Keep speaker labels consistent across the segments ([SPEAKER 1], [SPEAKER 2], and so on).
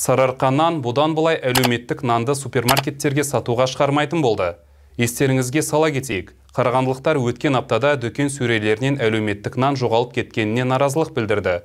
[SPEAKER 1] Сарарқанан бұдан былай әлеуметтік нанды супермаркеттерге сатуға шығармайтын болды естеріңізге сала кетейік қарағандылықтар өткен аптада дүкен сөрелерінен әлеуметтік нан жоғалып кеткеніне наразылық білдірді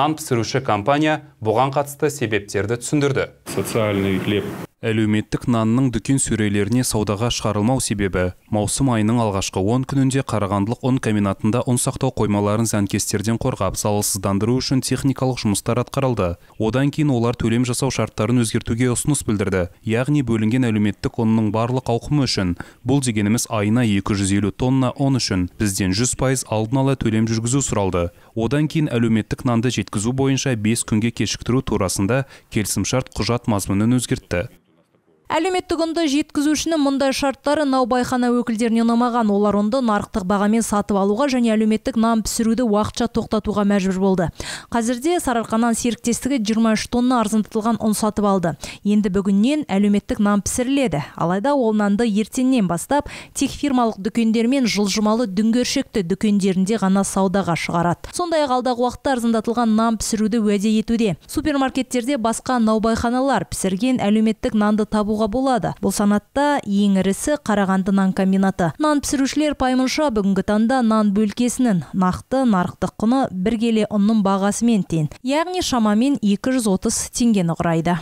[SPEAKER 1] нан пісіруші компания бұған қатысты себептерді түсіндірді социальный хлеб әлеуметтік нанның дүкен сөрелеріне саудаға шығарылмау себебі маусым айының алғашқы 10 күнінде қарағандылық ұн комбинатында ұн сақтау қоймаларын зәнкестерден қорғап залалсыздандыру үшін техникалық жұмыстар атқарылды одан кейін олар төлем жасау шарттарын өзгертуге ұсыныс білдірді яғни бөлінген әлеуметтік ұнның барлық ауқымы үшін бұл дегеніміз айына 250 тонна ұн үшін бізден 100% алдын ала төлем жүргізу сұралды одан кейін әлеуметтік нанды жеткізу бойынша 5 күнге кешіктіру турасында келісімшарт құжат мазмұнын өзгертті
[SPEAKER 2] әлеуметтік ұнды жеткізушінің мұндай шарттары наубайхана өкілдеріне ұнамаған олар ұнды нарықтық бағамен сатып алуға және әлеуметтік нан пісіруді уақытша тоқтатуға мәжбүр болды қазірде сарыарқанан серіктестігі 23 тонна арзандатылған ұн сатып алды енді бүгіннен әлеуметтік нан пісіріледі алайда ол нанды ертеңнен бастап тек фирмалық дүкендер мен жылжымалы дүңгершекті дүкендерінде ғана саудаға шығарады сондай ақ алдағы уақытта арзандатылған нан пісіруді уәде етуде супермаркеттерде басқа наубайханалар пісірген әлеуметтік нанды табу болады бұл санатта ең ірісі қарағанды нан комбинаты нан пісірушілер пайымынша бүгінгі таңда нан бөлкесінің нақты нарықтық құны бір келе ұнның бағасымен тең яғни шамамен 230 теңгені құрайды